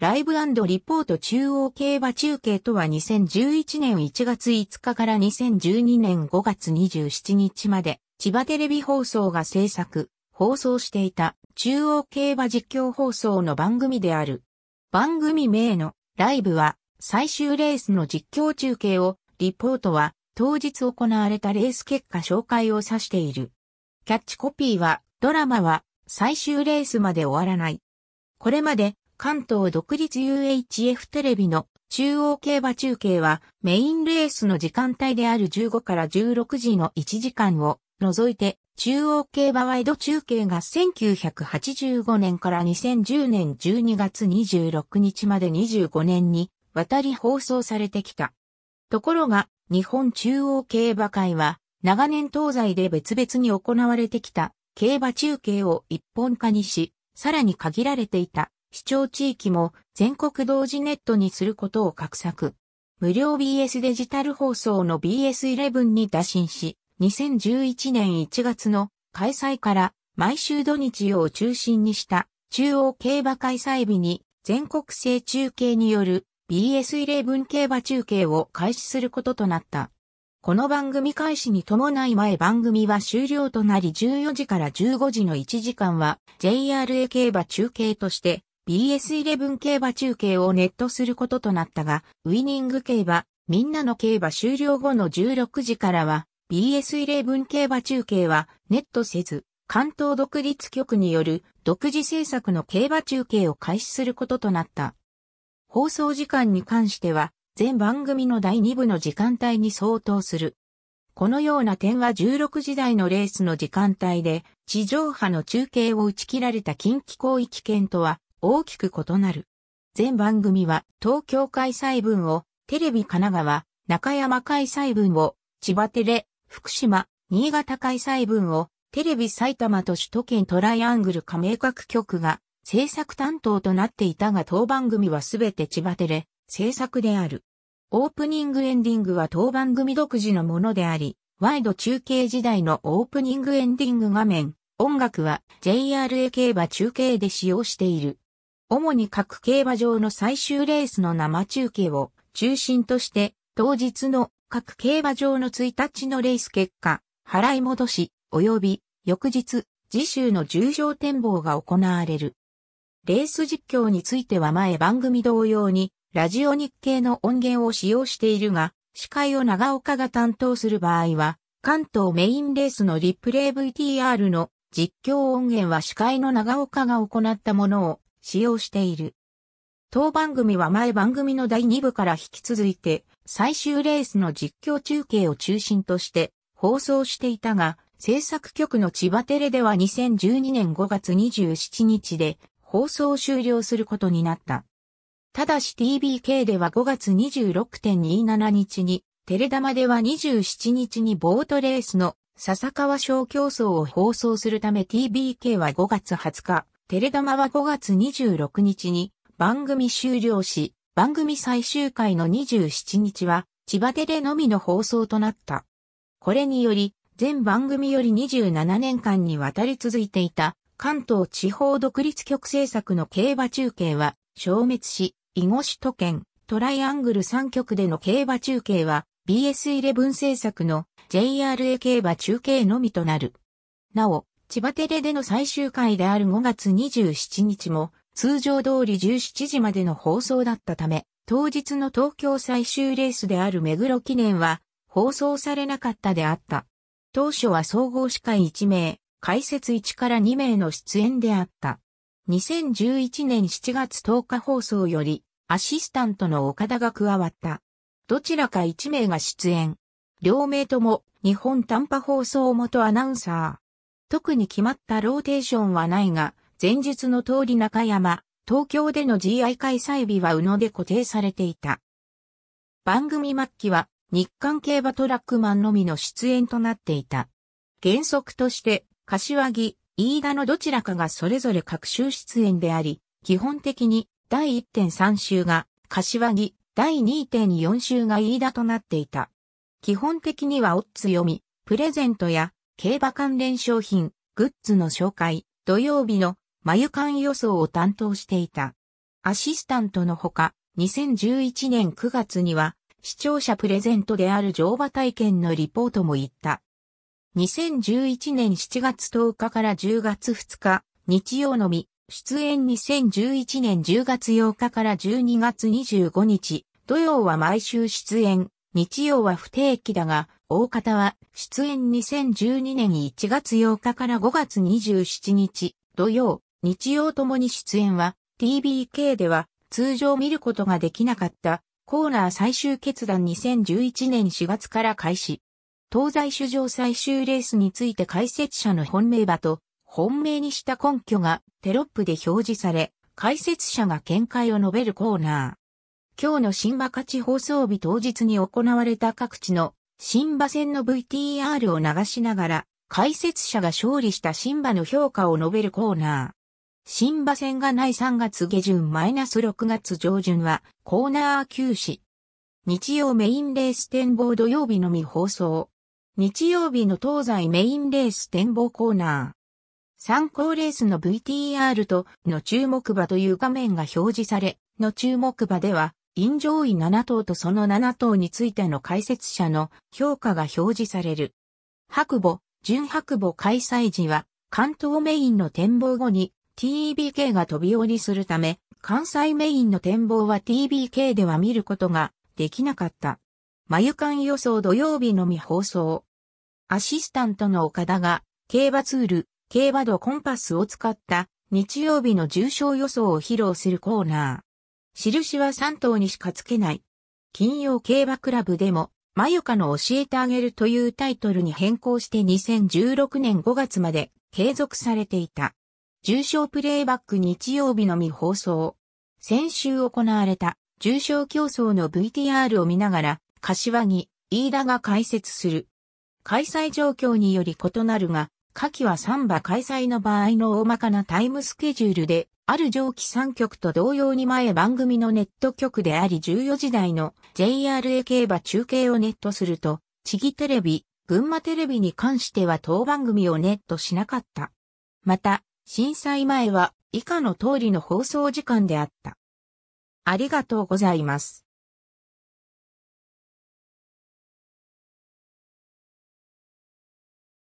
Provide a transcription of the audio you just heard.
ライブリポート中央競馬中継とは2011年1月5日から2012年5月27日まで千葉テレビ放送が制作、放送していた中央競馬実況放送の番組である。番組名のライブは最終レースの実況中継を、リポートは当日行われたレース結果紹介を指している。キャッチコピーはドラマは最終レースまで終わらない。これまで関東独立 UHF テレビの中央競馬中継はメインレースの時間帯である15から16時の1時間を除いて中央競馬ワイド中継が1985年から2010年12月26日まで25年に渡り放送されてきた。ところが日本中央競馬会は長年東西で別々に行われてきた競馬中継を一本化にし、さらに限られていた視聴地域も全国同時ネットにすることを画策。無料 BS デジタル放送の BS11 に打診し、2011年1月の開催から毎週土日を中心にした中央競馬開催日に全国制中継による BS11 競馬中継を開始することとなった。この番組開始に伴い前番組は終了となり14時から15時の1時間は JRA 競馬中継として BS11 競馬中継をネットすることとなったが、ウィニング競馬、みんなの競馬終了後の16時からは、BS11 競馬中継はネットせず、関東独立局による独自制作の競馬中継を開始することとなった。放送時間に関しては、全番組の第2部の時間帯に相当する。このような点は16時台のレースの時間帯で、地上波の中継を打ち切られた近畿広域圏とは大きく異なる。全番組は東京開催分を、テレビ神奈川、中山開催分を、千葉テレ、福島、新潟開催分を、テレビ埼玉と首都圏トライアングル加盟各局が制作担当となっていたが当番組はすべて千葉テレ制作である。オープニングエンディングは当番組独自のものであり、ワイド中継時代のオープニングエンディング画面、音楽は JRA 競馬中継で使用している。主に各競馬場の最終レースの生中継を中心として、当日の各競馬場の1日のレース結果、払い戻し、及び翌日、次週の重賞展望が行われる。レース実況については前番組同様に、ラジオ日経の音源を使用しているが、司会を長岡が担当する場合は、関東メインレースのリプレイ VTR の実況音源は司会の長岡が行ったものを使用している。当番組は前番組の第2部から引き続いて、最終レースの実況中継を中心として放送していたが、制作局の千葉テレでは2012年5月27日で放送終了することになった。ただし TBK では5月26.27日に、テレ玉では27日にボートレースの笹川小競争を放送するため TBK は5月20日、テレ玉は5月26日に番組終了し、番組最終回の27日は千葉テレのみの放送となった。これにより、全番組より27年間にわたり続いていた関東地方独立局制作の競馬中継は消滅し、囲碁首都圏、トライアングル3局での競馬中継は BS11 制作の JRA 競馬中継のみとなる。なお、千葉テレでの最終回である5月27日も、通常通り17時までの放送だったため、当日の東京最終レースである目黒記念は、放送されなかったであった。当初は総合司会1名、解説1から2名の出演であった。2011年7月10日放送より、アシスタントの岡田が加わった。どちらか1名が出演。両名とも、日本短波放送元アナウンサー。特に決まったローテーションはないが、前述の通り中山、東京での GI 開催日は宇野で固定されていた。番組末期は日韓競馬トラックマンのみの出演となっていた。原則として、柏木、飯田のどちらかがそれぞれ各週出演であり、基本的に第1.3週が柏木、第2.4週が飯田となっていた。基本的にはオッズ読み、プレゼントや競馬関連商品、グッズの紹介、土曜日の眉間予想を担当していた。アシスタントのほか、2011年9月には、視聴者プレゼントである乗馬体験のリポートも行った。2011年7月10日から10月2日、日曜のみ、出演2011年10月8日から12月25日、土曜は毎週出演、日曜は不定期だが、大方は出演2012年1月8日から5月27日、土曜、日曜ともに出演は、TBK では通常見ることができなかったコーナー最終決断2011年4月から開始。東西主上最終レースについて解説者の本命馬と本命にした根拠がテロップで表示され、解説者が見解を述べるコーナー。今日の新馬勝ち放送日当日に行われた各地の新馬戦の VTR を流しながら、解説者が勝利した新馬の評価を述べるコーナー。新馬戦がない3月下旬マイナス6月上旬はコーナー休止。日曜メインレース展望土曜日のみ放送。日曜日の東西メインレース展望コーナー。参考レースの VTR との注目馬という画面が表示され、の注目馬では銀上位7頭とその7頭についての解説者の評価が表示される。白母、準白母開催時は、関東メインの展望後に TBK が飛び降りするため、関西メインの展望は TBK では見ることができなかった。眉間予想土曜日のみ放送。アシスタントの岡田が、競馬ツール、競馬度コンパスを使った日曜日の重賞予想を披露するコーナー。印は3頭にしかつけない。金曜競馬クラブでも、マユカの教えてあげるというタイトルに変更して2016年5月まで継続されていた。重賞プレイバック日曜日のみ放送。先週行われた重賞競争の VTR を見ながら、柏木、飯田が解説する。開催状況により異なるが、夏季は3馬開催の場合の大まかなタイムスケジュールである上記3局と同様に前番組のネット局であり14時台の JRA 競馬中継をネットすると、地域テレビ、群馬テレビに関しては当番組をネットしなかった。また、震災前は以下の通りの放送時間であった。ありがとうございます。